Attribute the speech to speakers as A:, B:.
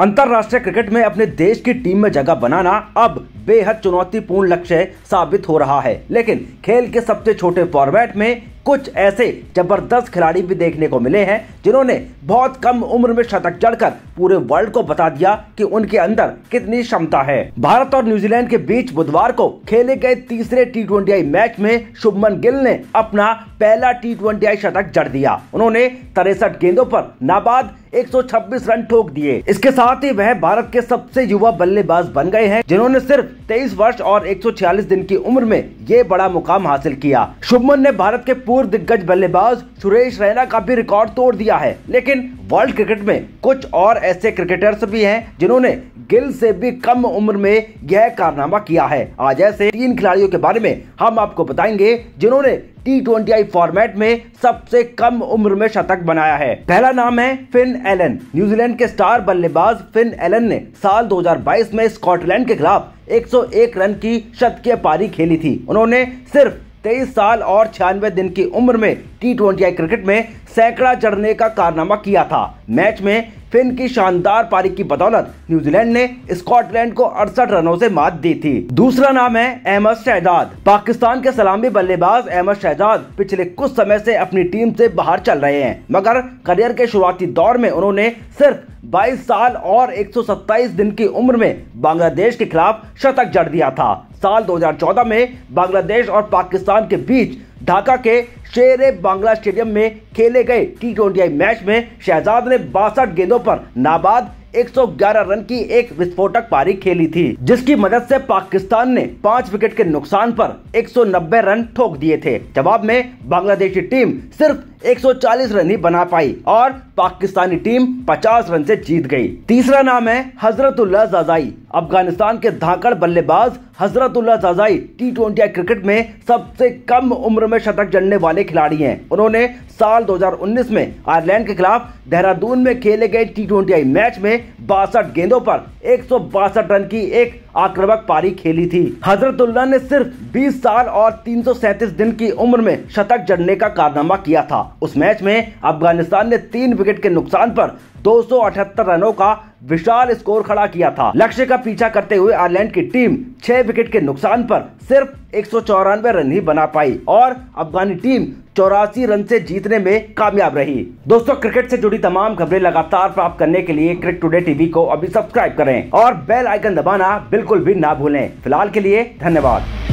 A: अंतर्राष्ट्रीय क्रिकेट में अपने देश की टीम में जगह बनाना अब बेहद चुनौतीपूर्ण लक्ष्य साबित हो रहा है लेकिन खेल के सबसे छोटे फॉर्मेट में कुछ ऐसे जबरदस्त खिलाड़ी भी देखने को मिले हैं जिन्होंने बहुत कम उम्र में शतक जड़कर पूरे वर्ल्ड को बता दिया कि उनके अंदर कितनी क्षमता है भारत और न्यूजीलैंड के बीच बुधवार को खेले गए तीसरे टी मैच में शुभमन गिल ने अपना पहला टी ट्वेंटी शतक जड़ दिया उन्होंने तिरसठ गेंदों पर नाबाद 126 रन ठोक दिए इसके साथ ही वह भारत के सबसे युवा बल्लेबाज बन गए हैं जिन्होंने सिर्फ 23 वर्ष और 146 दिन की उम्र में ये बड़ा मुकाम हासिल किया शुभमन ने भारत के पूर्व दिग्गज बल्लेबाज सुरेश रैना का भी रिकॉर्ड तोड़ दिया है लेकिन वर्ल्ड क्रिकेट में कुछ और ऐसे क्रिकेटर्स भी है जिन्होंने गिल से भी कम उम्र में यह कारनामा किया है आज ऐसे तीन खिलाड़ियों के बारे में हम आपको बताएंगे जिन्होंने टी ट्वेंटी फॉर्मेट में सबसे कम उम्र में शतक बनाया है पहला नाम है फिन एलन न्यूजीलैंड के स्टार बल्लेबाज फिन एलन ने साल 2022 में स्कॉटलैंड के खिलाफ 101 रन की शतकीय पारी खेली थी उन्होंने सिर्फ तेईस साल और छियानवे दिन की उम्र में टी ट्वेंटी क्रिकेट में सैकड़ा चढ़ने का कारनामा किया था मैच में फिन की शानदार पारी की बदौलत न्यूजीलैंड ने स्कॉटलैंड को अड़सठ रनों से मात दी थी दूसरा नाम है अहमद शहजाद पाकिस्तान के सलामी बल्लेबाज अहमद शहजाद पिछले कुछ समय से अपनी टीम से बाहर चल रहे हैं मगर करियर के शुरुआती दौर में उन्होंने सिर्फ 22 साल और 127 दिन की उम्र में बांग्लादेश के खिलाफ शतक जड़ दिया था साल 2014 में बांग्लादेश और पाकिस्तान के बीच ढाका के शेर बांग्ला स्टेडियम में खेले गए टी ट्वेंटी मैच में शहजाद ने बासठ गेंदों पर नाबाद 111 रन की एक विस्फोटक पारी खेली थी जिसकी मदद से पाकिस्तान ने पाँच विकेट के नुकसान पर 190 रन ठोक दिए थे जवाब में बांग्लादेशी टीम सिर्फ 140 रन ही बना पाई और पाकिस्तानी टीम 50 रन से जीत गई तीसरा नाम है हजरतुल्ला जजाई अफगानिस्तान के धाकड़ बल्लेबाज Hazratullah Zazai T twenty cricket में सबसे कम उम्र में शतक जड़ने वाले खिलाड़ी हैं उन्होंने साल 2019 में आयरलैंड के खिलाफ देहरादून में खेले गए टी मैच में बासठ गेंदों पर एक रन की एक आक्रमक पारी खेली थी हजरतुल्ला ने सिर्फ 20 साल और 337 दिन की उम्र में शतक जड़ने का कारनामा किया था उस मैच में अफगानिस्तान ने तीन विकेट के नुकसान पर 278 रनों का विशाल स्कोर खड़ा किया था लक्ष्य का पीछा करते हुए आयरलैंड की टीम छह विकेट के नुकसान पर सिर्फ एक रन ही बना पाई और अफगानी टीम चौरासी रन से जीतने में कामयाब रही दोस्तों क्रिकेट से जुड़ी तमाम खबरें लगातार प्राप्त करने के लिए क्रिकेट टुडे टीवी को अभी सब्सक्राइब करें और बेल आइकन दबाना बिल्कुल भी ना भूलें फिलहाल के लिए धन्यवाद